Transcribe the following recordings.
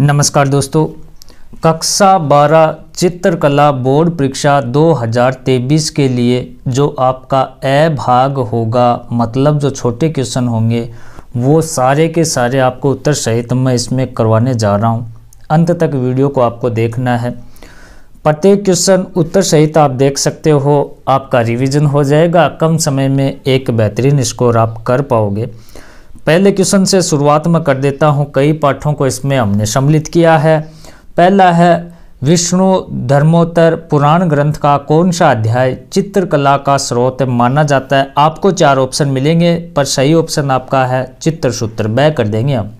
नमस्कार दोस्तों कक्षा 12 चित्रकला बोर्ड परीक्षा 2023 के लिए जो आपका ए भाग होगा मतलब जो छोटे क्वेश्चन होंगे वो सारे के सारे आपको उत्तर सहित मैं इसमें करवाने जा रहा हूँ अंत तक वीडियो को आपको देखना है प्रत्येक क्वेश्चन उत्तर सहित आप देख सकते हो आपका रिवीजन हो जाएगा कम समय में एक बेहतरीन स्कोर आप कर पाओगे पहले क्वेश्चन से शुरुआत में कर देता हूँ कई पाठों को इसमें हमने सम्मिलित किया है पहला है विष्णु धर्मोत्तर पुराण ग्रंथ का कौन सा अध्याय चित्रकला का स्रोत माना जाता है आपको चार ऑप्शन मिलेंगे पर सही ऑप्शन आपका है चित्र सूत्र बै कर देंगे हम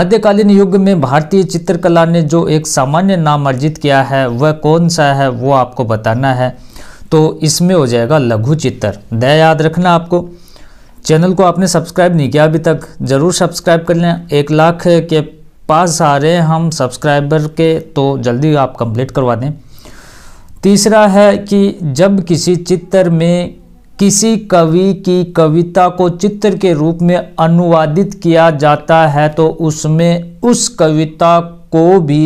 मध्यकालीन युग में भारतीय चित्रकला ने जो एक सामान्य नाम अर्जित किया है वह कौन सा है वो आपको बताना है तो इसमें हो जाएगा लघु चित्र दया याद रखना आपको चैनल को आपने सब्सक्राइब नहीं किया अभी तक ज़रूर सब्सक्राइब कर लें एक लाख के पास आ रहे हैं हम सब्सक्राइबर के तो जल्दी आप कंप्लीट करवा दें तीसरा है कि जब किसी चित्र में किसी कवि की कविता को चित्र के रूप में अनुवादित किया जाता है तो उसमें उस कविता को भी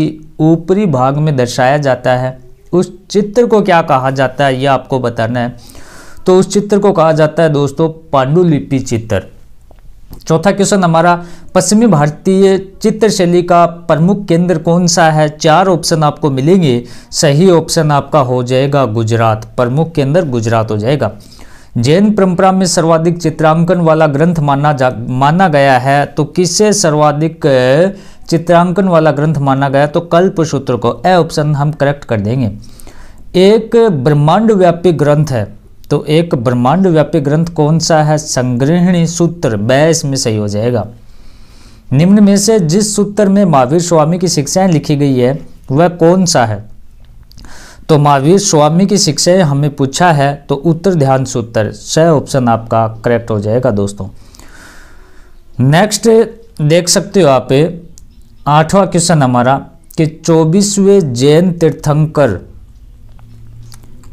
ऊपरी भाग में दर्शाया जाता है उस चित्र को क्या कहा जाता है यह आपको बताना है तो उस चित्र को कहा जाता है दोस्तों पांडुलिपि चित्र चौथा क्वेश्चन हमारा पश्चिमी भारतीय चित्र शैली का प्रमुख केंद्र कौन सा है चार ऑप्शन आपको मिलेंगे सही ऑप्शन आपका हो जाएगा गुजरात प्रमुख केंद्र गुजरात हो जाएगा जैन परंपरा में सर्वाधिक चित्रांकन वाला ग्रंथ माना जा माना गया है तो किससे सर्वाधिक चित्रांकन वाला ग्रंथ माना गया तो कल्प सूत्र को ए ऑप्शन हम करेक्ट कर देंगे एक ब्रह्मांड व्यापी ग्रंथ है तो एक ब्रह्मांड व्यापी ग्रंथ कौन सा है संग्रहणी सूत्र बैस में सही हो जाएगा निम्न में से जिस सूत्र में महावीर स्वामी की शिक्षाएं लिखी गई है वह कौन सा है तो महावीर स्वामी की शिक्षाएं हमें पूछा है तो उत्तर ध्यान सूत्र सह ऑप्शन आपका करेक्ट हो जाएगा दोस्तों नेक्स्ट देख सकते हो आप आठवां क्वेश्चन हमारा कि चौबीसवें जैन तीर्थंकर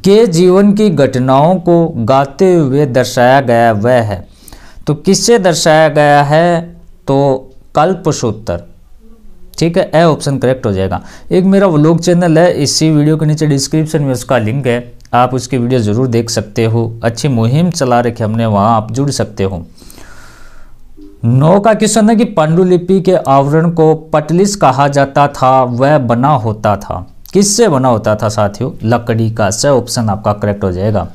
के जीवन की घटनाओं को गाते हुए दर्शाया गया वह है तो किससे दर्शाया गया है तो कल्पसूत्र ठीक है ए ऑप्शन करेक्ट हो जाएगा एक मेरा व्लॉग चैनल है इसी वीडियो के नीचे डिस्क्रिप्शन में उसका लिंक है आप उसकी वीडियो ज़रूर देख सकते हो अच्छी मुहिम चला रखी हमने वहाँ आप जुड़ सकते हो नौ का क्वेश्चन है कि पांडुलिपि के आवरण को पटलिस कहा जाता था वह बना होता था किससे बना होता था साथियों लकड़ी का स ऑप्शन आपका करेक्ट हो जाएगा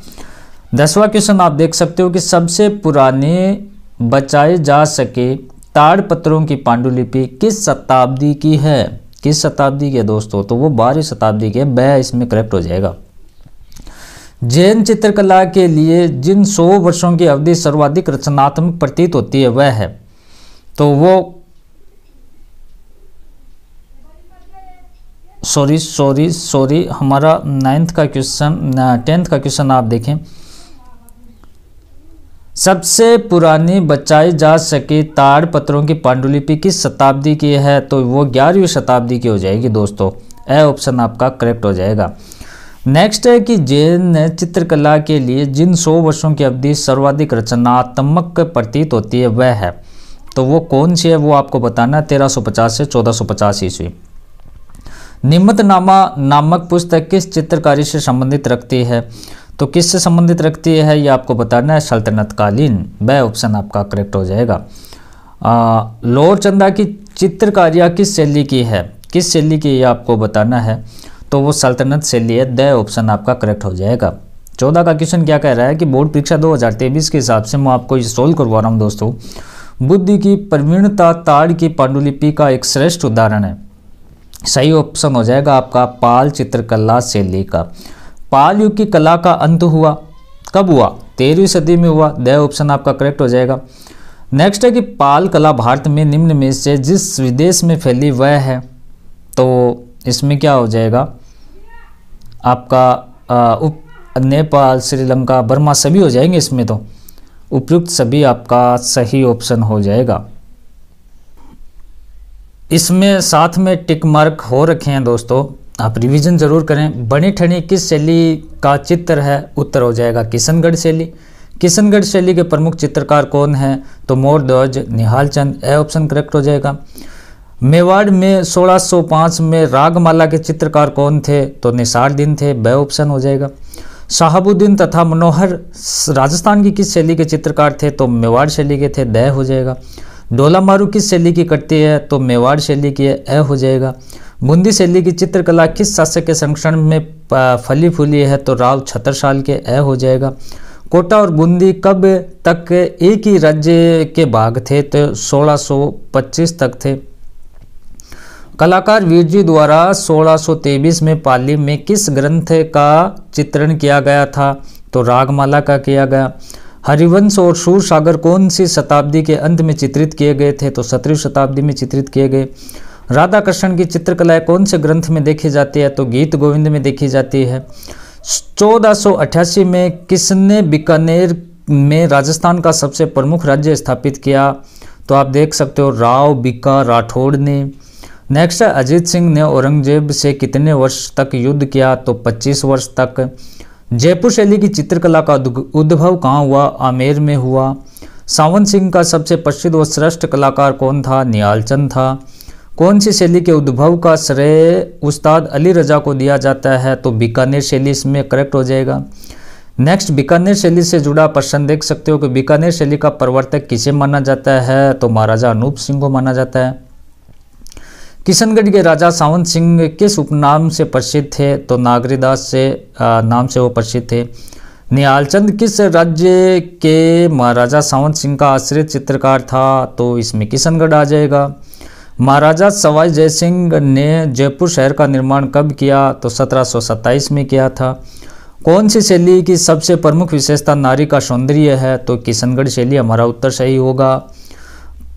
दसवां क्वेश्चन आप देख सकते हो कि सबसे पुराने बचाए जा सके ताड़ पत्रों की पांडुलिपि किस शताब्दी की है किस शताब्दी की है दोस्तों तो वो बारहवीं शताब्दी के वह इसमें करेक्ट हो जाएगा जैन चित्रकला के लिए जिन सौ वर्षों की अवधि सर्वाधिक रचनात्मक प्रतीत होती है वह है तो वो सॉरी सॉरी सॉरी हमारा नाइन्थ का क्वेश्चन टेंथ का क्वेश्चन आप देखें सबसे पुरानी बचाई जा सके ताड़ पत्रों की पांडुलिपि किस शताब्दी की है तो वो ग्यारहवीं शताब्दी की हो जाएगी दोस्तों ए ऑप्शन आपका करेक्ट हो जाएगा नेक्स्ट है कि जैन ने चित्रकला के लिए जिन सौ वर्षों की अवधि सर्वाधिक रचनात्मक प्रतीत होती है वह है तो वो कौन सी है वो आपको बताना है तेरह से चौदह सौ पचास ईस्वी निम्मतनामा नामक पुस्तक किस चित्रकारी से संबंधित रखती है तो किस से संबंधित रखती है ये आपको बताना है सल्तनतकालीन वह ऑप्शन आपका करेक्ट हो जाएगा लोअर चंदा की चित्रकारियाँ किस शैली की है किस शैली की ये आपको बताना है तो वो सल्तनत शैली है द ऑप्शन आपका करेक्ट हो जाएगा चौदह का क्वेश्चन क्या कह रहा है कि बोर्ड परीक्षा 2023 के हिसाब से मैं आपको ये सोल्व करवा रहा हूँ दोस्तों बुद्धि की प्रवीणता ताड़ की पांडुलिपि का एक श्रेष्ठ उदाहरण है सही ऑप्शन हो जाएगा आपका पाल चित्रकला शैली का पाल युग की कला का अंत हुआ कब हुआ तेरहवीं सदी में हुआ द ऑप्शन आपका करेक्ट हो जाएगा नेक्स्ट है कि पाल कला भारत में निम्न में से जिस विदेश में फैली वह है तो इसमें क्या हो जाएगा आपका उप नेपाल श्रीलंका बर्मा सभी हो जाएंगे इसमें तो उपयुक्त सभी आपका सही ऑप्शन हो जाएगा इसमें साथ में टिक मार्क हो रखे हैं दोस्तों आप रिवीजन ज़रूर करें बनी ठनी किस शैली का चित्र है उत्तर हो जाएगा किशनगढ़ शैली किशनगढ़ शैली के प्रमुख चित्रकार कौन है तो मोर ध्वज निहाल चंद ए ऑप्शन करेक्ट हो जाएगा मेवाड़ में 1605 में रागमाला के चित्रकार कौन थे तो निसार दिन थे ब ऑप्शन हो जाएगा शाहबुद्दीन तथा मनोहर राजस्थान की किस शैली के चित्रकार थे तो मेवाड़ शैली के थे दह हो जाएगा डोला मारू किस शैली की करती है तो मेवाड़ शैली की है ए हो जाएगा बूंदी शैली की चित्रकला किस शासक के संरक्षण में फली फूली है तो राव छतर साल के ए हो जाएगा कोटा और बूंदी कब तक एक ही राज्य के भाग थे तो 1625 तक थे कलाकार वीरजी द्वारा 1623 में पाली में किस ग्रंथ का चित्रण किया गया था तो रागमाला का किया गया हरिवंश और सूर सागर कौन सी शताब्दी के अंत में चित्रित किए गए थे तो सत्रहवीं शताब्दी में चित्रित किए गए राधा कृष्ण की चित्रकलाएँ कौन से ग्रंथ में देखी जाती है तो गीत गोविंद में देखी जाती है चौदह में किसने बीकानेर में राजस्थान का सबसे प्रमुख राज्य स्थापित किया तो आप देख सकते हो राव बीका राठौड़ ने नेक्स्ट अजीत सिंह ने औरंगजेब से कितने वर्ष तक युद्ध किया तो 25 वर्ष तक जयपुर शैली की चित्रकला का उद्भव कहाँ हुआ आमेर में हुआ सावन सिंह का सबसे प्रसिद्ध व श्रेष्ठ कलाकार कौन था नियालचंद था कौन सी शैली के उद्भव का श्रेय उस्ताद अली रजा को दिया जाता है तो बीकानेर शैली इसमें करेक्ट हो जाएगा नेक्स्ट बीकानेर शैली से जुड़ा प्रश्न देख सकते हो कि बीकानेर शैली का प्रवर्तक किसे माना जाता है तो महाराजा अनूप सिंह को माना जाता है किशनगढ़ के राजा सावंत सिंह किस उपनाम से प्रसिद्ध थे तो नागरीदास से नाम से वो प्रसिद्ध थे निहालचंद किस राज्य के महाराजा सावंत सिंह का आश्रित चित्रकार था तो इसमें किशनगढ़ आ जाएगा महाराजा सवाई जय सिंह ने जयपुर शहर का निर्माण कब किया तो 1727 में किया था कौन सी शैली की सबसे प्रमुख विशेषता नारी का सौंदर्य है तो किशनगढ़ शैली हमारा उत्तर सही होगा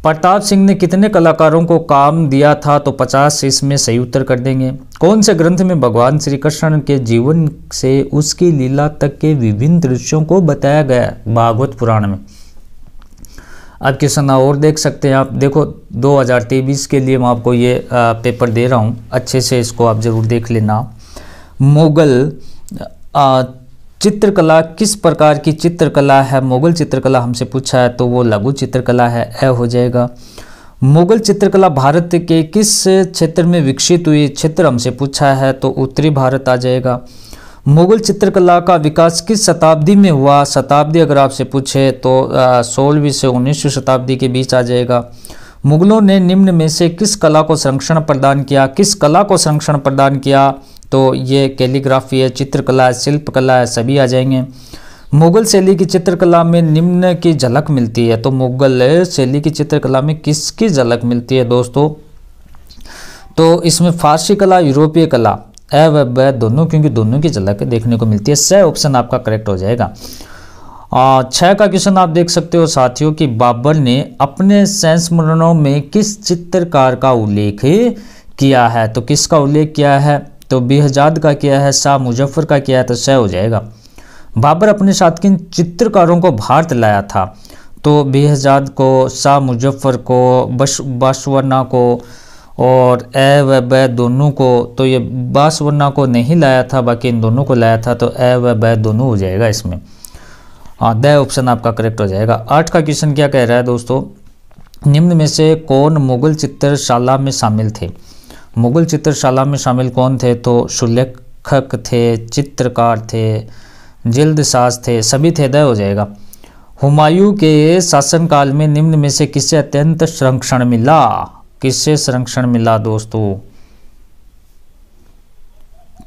प्रताप सिंह ने कितने कलाकारों को काम दिया था तो पचास इसमें सही उत्तर कर देंगे कौन से ग्रंथ में भगवान श्री कृष्ण के जीवन से उसकी लीला तक के विभिन्न दृश्यों को बताया गया भागवत पुराण में अब क्वेश्चन और देख सकते हैं आप देखो 2023 के लिए मैं आपको ये पेपर दे रहा हूँ अच्छे से इसको आप ज़रूर देख लेना मुगल चित्रकला किस प्रकार की चित्रकला है मुगल चित्रकला हमसे पूछा है तो वो लघु चित्रकला है ए हो जाएगा मुगल चित्रकला भारत के किस क्षेत्र में विकसित हुई क्षेत्र हमसे पूछा है तो उत्तरी भारत आ जाएगा मुगल चित्रकला का विकास किस शताब्दी में हुआ शताब्दी अगर आपसे पूछे तो सोलहवीं से उन्नीसवीं शताब्दी के बीच आ जाएगा मुगलों ने निम्न में से किस कला को संरक्षण प्रदान किया किस कला को संरक्षण प्रदान किया तो ये कैलीग्राफी है चित्रकला है शिल्पकला है सभी आ जाएंगे मुगल शैली की चित्रकला में निम्न की झलक मिलती है तो मुगल शैली की चित्रकला में किसकी झलक मिलती है दोस्तों तो इसमें फारसी कला यूरोपीय कला ए व दोनों क्योंकि दोनों की झलक देखने को मिलती है स ऑप्शन आपका करेक्ट हो जाएगा छः का क्वेश्चन आप देख सकते हो साथियों कि बाबर ने अपने संस्मरणों में किस चित्रकार का उल्लेख किया है तो किसका उल्लेख किया है तो बेहजाद का किया है शाह मुजफ्फर का किया है तो सह हो जाएगा बाबर अपने साथ किन चित्रकारों को भारत लाया था तो बेहजाद को शाह मुजफ्फर को बश बासवरना को और ए व ब दोनों को तो ये बासवरना को नहीं लाया था बाकी इन दोनों को लाया था तो ए व ब दोनों हो जाएगा इसमें हाँ द ऑप्शन आपका करेक्ट हो जाएगा आठ का क्वेश्चन क्या कह रहा है दोस्तों निम्न में से कौन मुगल चित्रशाला में शामिल थे मुग़ल चित्रशाला में शामिल कौन थे तो सुलेखक थे चित्रकार थे जिल्द साज थे सभी थे दय हो जाएगा हुमायूं के शासनकाल में निम्न में से किसे अत्यंत संरक्षण मिला किससे संरक्षण मिला दोस्तों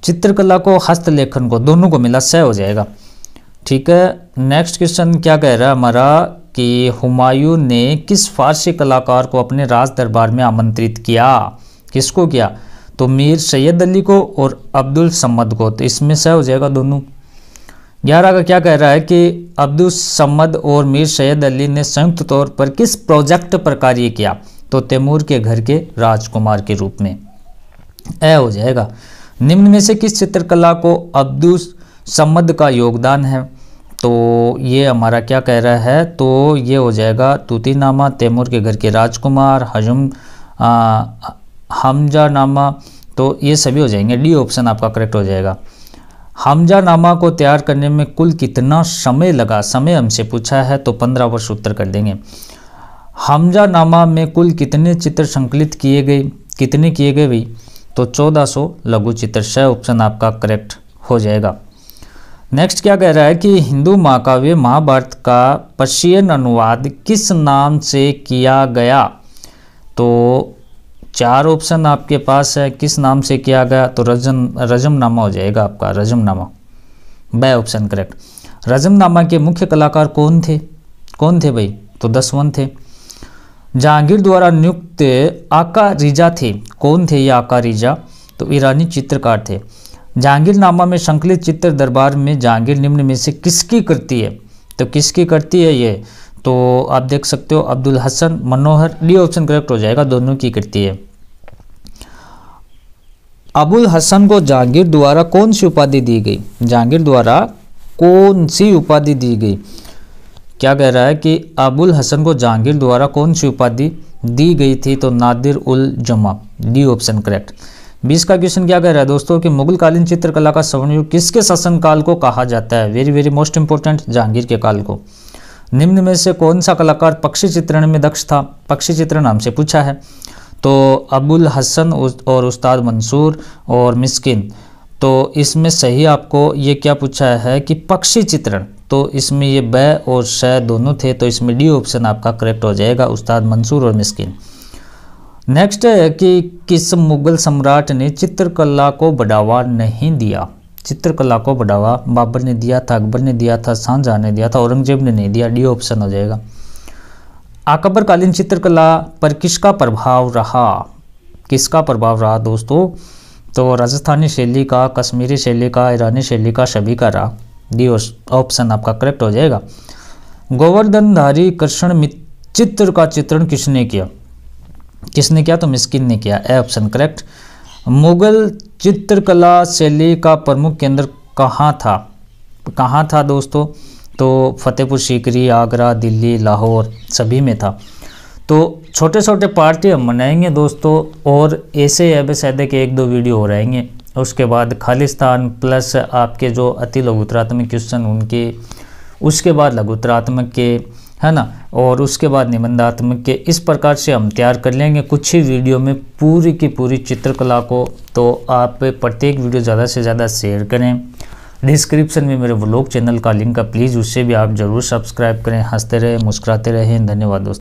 चित्रकला को हस्तलेखन को दोनों को मिला सह हो जाएगा ठीक है नेक्स्ट क्वेश्चन क्या कह रहा है हमारा कि हुमायूं ने किस फारसी कलाकार को अपने राज दरबार में आमंत्रित किया किसको किया तो मीर सैयद अली को और अब्दुल सम्मद को तो इसमें सह हो जाएगा दोनों ग्यारह का क्या कह रहा है कि अब्दुल सम्मद और मीर सैयद अली ने संयुक्त तौर पर किस प्रोजेक्ट पर कार्य किया तो तैमूर के घर के राजकुमार के रूप में ए हो जाएगा निम्न में से किस चित्रकला को अब्दुल सम्मद का योगदान है तो ये हमारा क्या कह रहा है तो ये हो जाएगा तूतीनामा तैमूर के घर के राजकुमार हजम हमजा नामा तो ये सभी हो जाएंगे डी ऑप्शन आपका करेक्ट हो जाएगा हमजा नामा को तैयार करने में कुल कितना समय लगा समय हमसे पूछा है तो पंद्रह वर्ष उत्तर कर देंगे हमजा नामा में कुल कितने चित्र संकलित किए गए कितने किए गए भाई तो 1400 लघु चित्र श ऑप्शन आपका करेक्ट हो जाएगा नेक्स्ट क्या कह रहा है कि हिंदू महाकाव्य महाभारत का पर्शियन अनुवाद किस नाम से किया गया तो चार ऑप्शन आपके पास है किस नाम से किया गया तो रजम रजमनामा हो जाएगा आपका रजमनामा बै ऑप्शन करेक्ट रजमनामा के मुख्य कलाकार कौन थे कौन थे भाई तो दसवंत थे जहांगीर द्वारा नियुक्त आका रिजा थे कौन थे ये आका रिजा तो ईरानी चित्रकार थे जहांगीर नामा में संकलित चित्र दरबार में जहांगीर निम्न में से किसकी करती है तो किसकी करती है ये तो आप देख सकते हो Abdul Hasan Manohar D option correct हो जाएगा दोनों की कृति है अबुल हसन को जहांगीर द्वारा कौन सी उपाधि दी गई जहांगीर द्वारा कौन सी उपाधि दी गई क्या कह रहा है कि अबुल हसन को जहांगीर द्वारा कौन सी उपाधि दी गई थी तो नादिर उल जमा डी ऑप्शन करेक्ट बीस का क्वेश्चन क्या कह रहा है दोस्तों कि मुगल कालीन चित्रकला का स्वर्णयुग किसके शासनकाल को कहा जाता है very very most important Jahangir के काल को निम्न में से कौन सा कलाकार पक्षी चित्रण में दक्ष था पक्षी चित्रण हमसे पूछा है तो अबुल हसन और उस्ताद मंसूर और मिस्किन तो इसमें सही आपको ये क्या पूछा है कि पक्षी चित्रण तो इसमें ये ब और श दोनों थे तो इसमें डी ऑप्शन आपका करेक्ट हो जाएगा उस्ताद मंसूर और मिस्किन नेक्स्ट है कि किस मुगल सम्राट ने चित्रकला को बढ़ावा नहीं दिया चित्रकला को बढ़ावा बाबर ने दिया था अकबर ने दिया था शाहजहाँ ने दिया था औरंगजेब ने नहीं दिया डी ऑप्शन हो जाएगा आकबरकालीन चित्रकला पर किसका प्रभाव रहा किसका प्रभाव रहा दोस्तों तो राजस्थानी शैली का कश्मीरी शैली का ईरानी शैली का सभी का रहा डी ऑप्शन आपका करेक्ट हो जाएगा गोवर्धनधारी कृष्ण चित्र का चित्रण किसने किया किसने किया तो मिस्किन ने किया ए ऑप्शन करेक्ट मुगल चित्रकला शैली का प्रमुख केंद्र कहाँ था कहाँ था दोस्तों तो फतेहपुर सीकरी आगरा दिल्ली लाहौर सभी में था तो छोटे छोटे पार्टी हम मनाएंगे दोस्तों और ऐसे अब शायद के एक दो वीडियो हो रहेंगे उसके बाद खालिस्तान प्लस आपके जो अति लघुतरात्मक क्वेश्चन उनके उसके बाद लघुतरात्मक के है ना और उसके बाद निबंधात्मक के इस प्रकार से हम तैयार कर लेंगे कुछ ही वीडियो में पूरी की पूरी चित्रकला को तो आप प्रत्येक वीडियो ज़्यादा से ज़्यादा शेयर करें डिस्क्रिप्शन में मेरे व्लॉग चैनल का लिंक है प्लीज़ उससे भी आप ज़रूर सब्सक्राइब करें हंसते रहें मुस्कुराते रहें धन्यवाद दोस्तों